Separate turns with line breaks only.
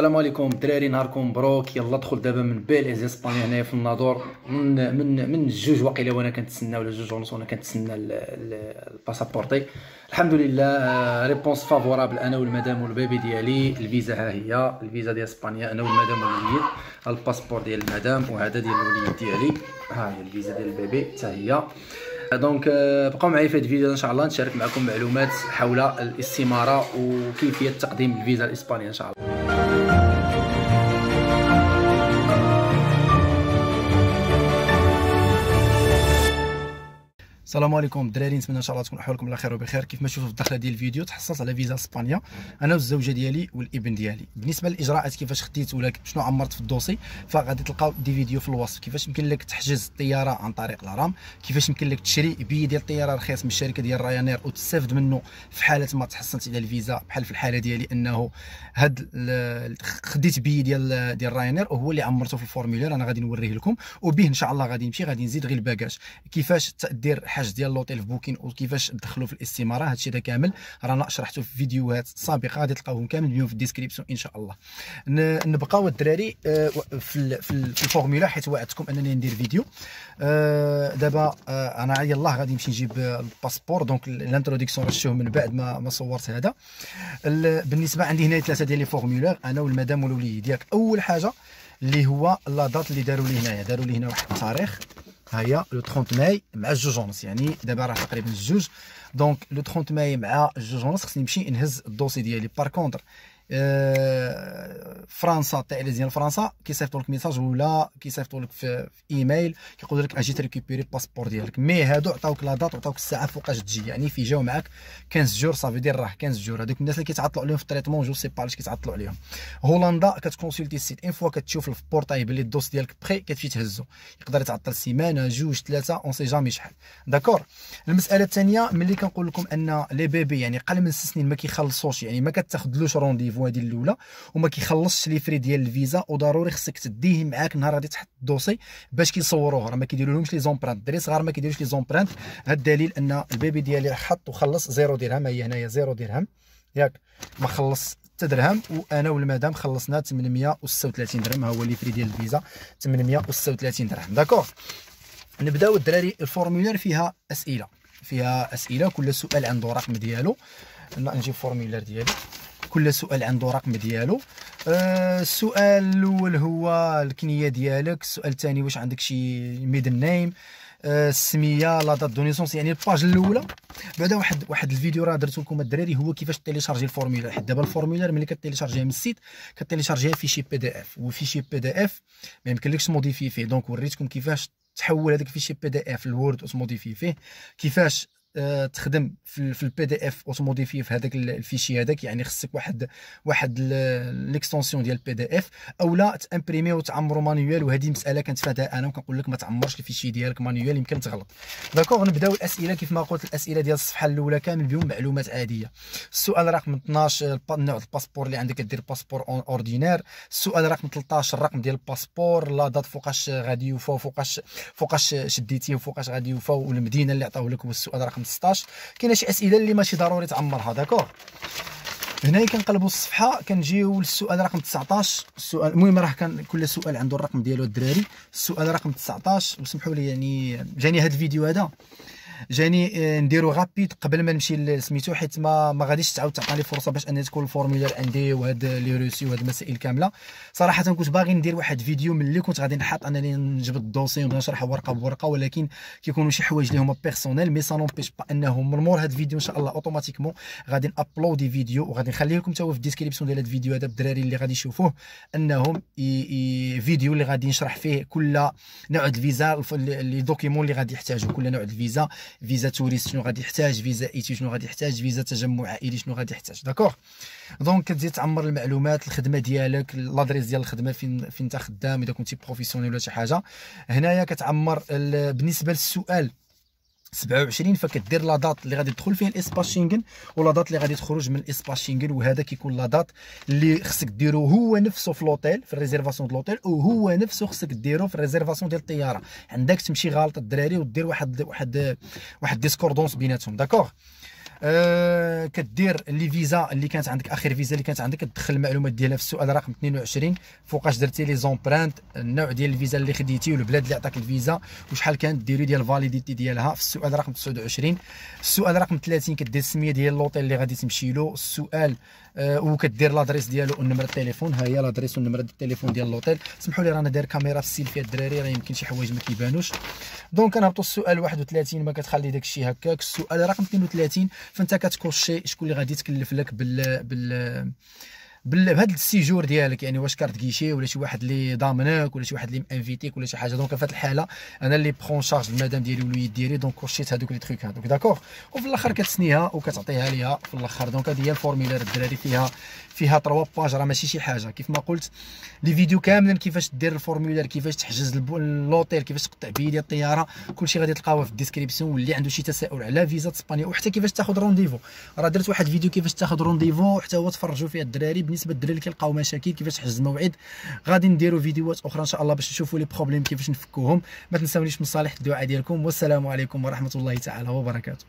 السلام عليكم دراري نهاركم مبروك يلا دخل دابا من بيليز اسبانيا هنايا في الناظور من من من جوج واقيلا وانا كنتسنى ولا جوج ونص وانا كنتسنى الباسابورتي الحمد لله آه، ريبونس فافورابل انا والمدام والبيبي ديالي الفيزا ها هي الفيزا ديال اسبانيا انا والمدام والوليد الباسبور ديال المدام وهذا ديال الوليد ديالي ها هي الفيزا ديال البيبي حتى هي دونك آه، بقاو معايا في هذا الفيديو ان شاء الله نشارك معكم معلومات حول الاستماره وكيفيه تقديم الفيزا الاسبانيه ان شاء الله السلام عليكم الدراري نتمنى ان شاء الله تكون احوالكم على خير وبخير كيف ما تشوفوا في الدخله ديال الفيديو تحصلت على فيزا اسبانيا انا والزوجه ديالي والابن ديالي بالنسبه للاجراءات كيفاش خديت ولا شنو عمرت في الدوسي فغادي تلقاو دي فيديو في الوصف كيفاش يمكن لك تحجز الطياره عن طريق الارام كيفاش يمكن لك تشري بي ديال الطياره رخيص من الشركه ديال رايانير وتستافد منه في حاله ما تحصلت على الفيزا بحال في الحاله ديالي انه هاد خديت بي ديال ديال رايانير وهو اللي عمرته في الفورمولير انا غادي نوريه لكم وبيه ان شاء الله غادي نمشي غادي نزيد غير الباكاج كيفاش تدير الحجز ديال لوطيل في بوكين وكيفاش دخلوا في الاستماره هذا الشيء كامل رانا شرحته في فيديوهات سابقه غادي تلقاوهم اليوم في الديسكريبسيون ان شاء الله نبقاو الدراري آه، في في الفورمولا حيت وعدتكم انني ندير فيديو آه، دابا آه، انا الله غادي نمشي نجيب الباسبور دونك الانترودكسيون رشوه من بعد ما ما صورت هذا بالنسبه عندي هنا ثلاثه ديال لي فورمولير انا والمدام والوليد ديالك اول حاجه اللي هو لا دات اللي داروا لي هنايا داروا لي هنا واحد التاريخ ها لو 30 ماي مع الجوج ونص يعني دابا راه تقريبا الجوج دونك لو 30 ماي مع الجوج ونص خصني نمشي نهز الدوسي ديالي بار كونتر آه، فرنسا التلفزيون فرنسا كيصيفطوا لك ميساج ولا كيصيفطوا لك في, ايميل كيقول لك اجي تريكوبيري الباسبور ديالك مي هادو عطاوك لا دات عطاوك الساعه فوقاش تجي يعني في جاو معاك 15 جور صافي دير راه 15 جور هذوك الناس اللي كيتعطلوا عليهم في التريتمون جو سي با علاش كيتعطلوا عليهم هولندا كتكونسلتي السيت ان فوا كتشوف البورتاي بلي الدوس ديالك بخي كتمشي تهزو يقدر يتعطل سيمانه جوج ثلاثه اون سي جامي شحال داكور المساله الثانيه ملي كنقول لكم ان لي بيبي يعني قل من 6 سنين ما كيخلصوش يعني ما كتاخذلوش رونديفو الفوا هذه الاولى وما كيخلصش لي فري ديال الفيزا وضروري خصك تديه معاك نهار غادي تحط الدوسي باش كيصوروه راه ما كيديرولهمش لي زومبرانت الدري صغار ما كيديروش لي زومبرانت هذا الدليل ان البيبي ديالي حط وخلص زيرو درهم هي هنايا زيرو درهم ياك ما خلص حتى درهم وانا والمدام خلصنا 836 درهم ها هو لي فري ديال الفيزا 836 درهم داكور نبداو الدراري الفورمولير فيها اسئله فيها اسئله كل سؤال عنده رقم ديالو نجيب الفورمولير ديالي كل سؤال عنده رقم ديالو آه، السؤال الاول هو الكنيه ديالك السؤال الثاني واش عندك شي ميدل نيم آه، السميه لا دات دو نيسونس يعني الباج الاولى بعدا واحد واحد الفيديو راه درت لكم الدراري هو كيفاش تيليشارجي الفورميلا حيت دابا الفورميلا ملي كتيليشارجيها من السيت كتيليشارجيها شي بي دي اف وفي شي بي دي اف ما يمكنلكش موديفي فيه دونك وريتكم كيفاش تحول هذاك شي بي دي اف لوورد وتموديفي فيه كيفاش آه، تخدم في البي دي اف اوتوموديفي في هذاك الفيشي هذاك يعني خصك واحد واحد ليكستونسيون ديال البي دي اف او لا تامبريمي وتعمرو مانيوال وهذه مساله كنتفاداها انا وكنقول لك ما تعمرش الفيشي ديالك مانيوال يمكن تغلط داكوغ نبداو الاسئله كيف ما قلت الاسئله ديال الصفحه الاولى كامل بهم معلومات عاديه السؤال رقم 12 نوع الباسبور اللي عندك دير باسبور اوردينير السؤال رقم 13 الرقم ديال الباسبور لا دات فوقاش غادي يوفا فوقاش فوقاش شديتيه وفوقاش غادي يوفا والمدينه اللي عطاو لك والسؤال رقم 15 كاينه شي اسئله اللي ماشي ضروري تعمرها داكور هنا كنقلبوا الصفحه كنجيو للسؤال رقم 19 السؤال المهم راه كان كل سؤال عنده الرقم ديالو الدراري السؤال رقم 19 وسمحوا لي يعني جاني هذا الفيديو هذا جاني آه، نديرو غابيد قبل ما نمشي لسميتو حيت ما ما غاديش تعاود تعطيني فرصه باش انني تكون الفورمولير عندي وهاد لي روسي وهاد المسائل كامله صراحه كنت باغي ندير واحد فيديو ملي كنت غادي نحط انني نجبد الدوسي ونشرح ورقه بورقه ولكن كيكونوا شي حوايج اللي هما بيرسونيل مي سا بيش با انه من مور هاد الفيديو ان شاء الله اوتوماتيكمون غادي نابلودي فيديو وغادي نخليه لكم توا هو في الديسكريبسيون ديال هاد الفيديو هذا الدراري اللي غادي يشوفوه انهم فيديو اللي غادي نشرح فيه كل نوع الفيزا لي دوكيمون اللي غادي يحتاجوا كل نوع الفيزا فيزا توريست شنو غادي يحتاج فيزا ايتي شنو غادي يحتاج فيزا تجمع عائلي شنو غادي يحتاج داكور دونك كتزيد تعمر المعلومات الخدمه ديالك لادريس ديال الخدمه فين فين انت خدام اذا كنتي بروفيسيونيل ولا شي حاجه هنايا كتعمر بالنسبه للسؤال 27 فكدير لا دات اللي غادي تدخل فيها الاسباس شينغن ولا دات اللي غادي تخرج من الاسباس شينغن وهذا كيكون لا دات اللي خصك ديرو هو نفسه في لوطيل في الريزيرفاسيون ديال لوطيل وهو نفسه خصك ديرو في الريزيرفاسيون ديال الطياره عندك تمشي غالط الدراري ودير واحد واحد واحد ديسكوردونس بيناتهم داكوغ آه، كدير لي فيزا اللي كانت عندك اخر فيزا اللي كانت عندك تدخل المعلومات ديالها في السؤال رقم 22 فوقاش درتي لي زومبرانت النوع ديال الفيزا اللي خديتي والبلاد اللي عطاك الفيزا وشحال كانت ديري ديال الفاليديتي ديالها في السؤال رقم 29 السؤال رقم 30 كدير السميه ديال لوطيل اللي غادي تمشي له السؤال أه وكدير لادريس ديالو ونمره التليفون ها هي لادريس ونمره التليفون ديال لوطيل سمحوا لي رانا داير كاميرا في السيلفي الدراري راه يمكن شي حوايج ما كيبانوش دونك كنهبطوا السؤال 31 ما كتخلي داك الشيء هكاك السؤال رقم 32 فانت كتكوشي شكون اللي غادي يتكلف لك بال بال بهذا السيجور ديالك يعني واش كارت كيشي ولا شي واحد اللي ضامنك ولا شي واحد اللي مانفيتيك ولا شي حاجه دونك في هذه الحاله انا اللي برون شارج المدام ديالي والويد ديالي دونك كورشيت هذوك لي تخيك هذوك داكوغ وفي الاخر كتسنيها وكتعطيها ليها في الاخر دونك هذه هي الفورميلار الدراري فيها فيها 3 باج راه ماشي شي حاجه كيف ما قلت لي فيديو كاملين كيفاش دير الفورميلار كيفاش تحجز لوطيل كيفاش تقطع بيه ديال الطياره كلشي غادي تلقاوه في الديسكريبسيون واللي عنده شي تساؤل على فيزا اسبانيا وحتى كيفاش تاخذ رونديفو راه درت واحد الفيديو كيفاش تاخذ رونديفو حتى هو تفرجوا فيه الدراري بالنسبه للدراري اللي كيلقاو مشاكل كيفاش حجز الموعد غادي نديروا فيديوهات اخرى ان شاء الله باش نشوفوا لي بروبليم كيفاش نفكوهم ما تنساونيش من صالح الدعاء ديالكم والسلام عليكم ورحمه الله تعالى وبركاته